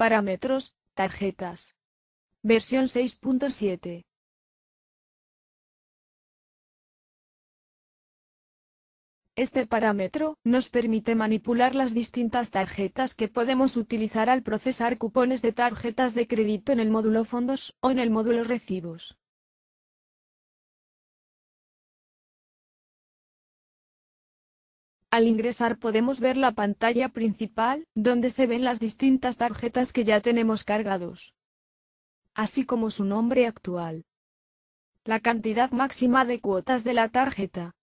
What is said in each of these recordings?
Parámetros, tarjetas. Versión 6.7. Este parámetro nos permite manipular las distintas tarjetas que podemos utilizar al procesar cupones de tarjetas de crédito en el módulo fondos o en el módulo recibos. Al ingresar podemos ver la pantalla principal, donde se ven las distintas tarjetas que ya tenemos cargados, así como su nombre actual, la cantidad máxima de cuotas de la tarjeta,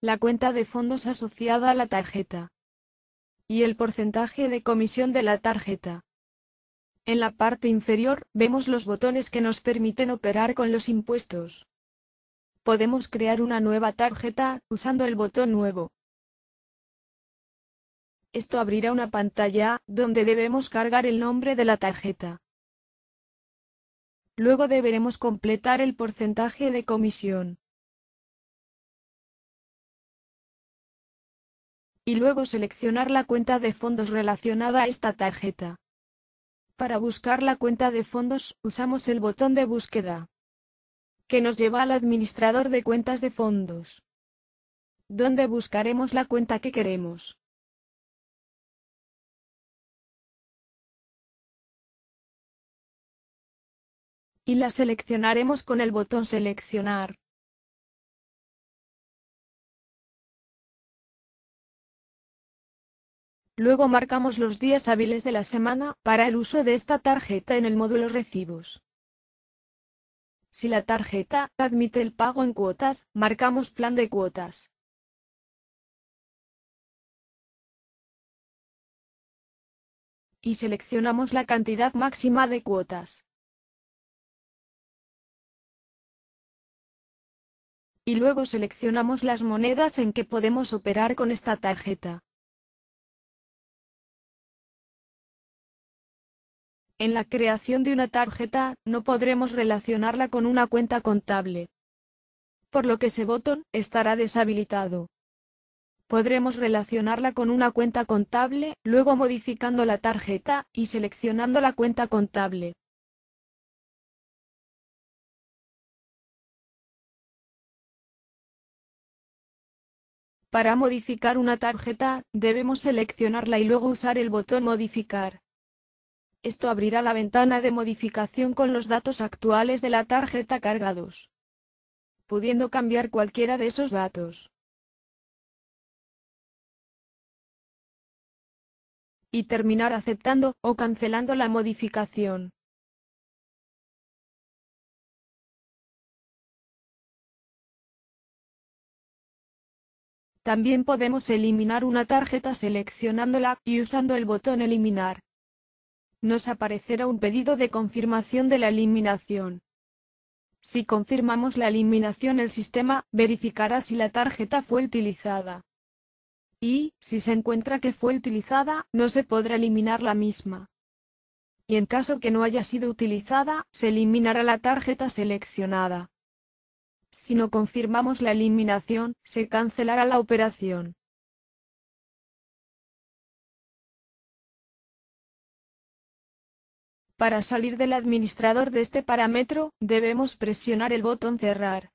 la cuenta de fondos asociada a la tarjeta y el porcentaje de comisión de la tarjeta. En la parte inferior vemos los botones que nos permiten operar con los impuestos. Podemos crear una nueva tarjeta usando el botón nuevo. Esto abrirá una pantalla, donde debemos cargar el nombre de la tarjeta. Luego deberemos completar el porcentaje de comisión. Y luego seleccionar la cuenta de fondos relacionada a esta tarjeta. Para buscar la cuenta de fondos, usamos el botón de búsqueda, que nos lleva al administrador de cuentas de fondos, donde buscaremos la cuenta que queremos. y la seleccionaremos con el botón Seleccionar. Luego marcamos los días hábiles de la semana para el uso de esta tarjeta en el módulo Recibos. Si la tarjeta admite el pago en cuotas, marcamos Plan de cuotas. Y seleccionamos la cantidad máxima de cuotas. y luego seleccionamos las monedas en que podemos operar con esta tarjeta. En la creación de una tarjeta, no podremos relacionarla con una cuenta contable. Por lo que ese botón estará deshabilitado. Podremos relacionarla con una cuenta contable, luego modificando la tarjeta y seleccionando la cuenta contable. Para modificar una tarjeta, debemos seleccionarla y luego usar el botón Modificar. Esto abrirá la ventana de modificación con los datos actuales de la tarjeta cargados, pudiendo cambiar cualquiera de esos datos. Y terminar aceptando o cancelando la modificación. También podemos eliminar una tarjeta seleccionándola y usando el botón eliminar. Nos aparecerá un pedido de confirmación de la eliminación. Si confirmamos la eliminación el sistema verificará si la tarjeta fue utilizada. Y, si se encuentra que fue utilizada, no se podrá eliminar la misma. Y en caso que no haya sido utilizada, se eliminará la tarjeta seleccionada. Si no confirmamos la eliminación, se cancelará la operación. Para salir del administrador de este parámetro, debemos presionar el botón cerrar.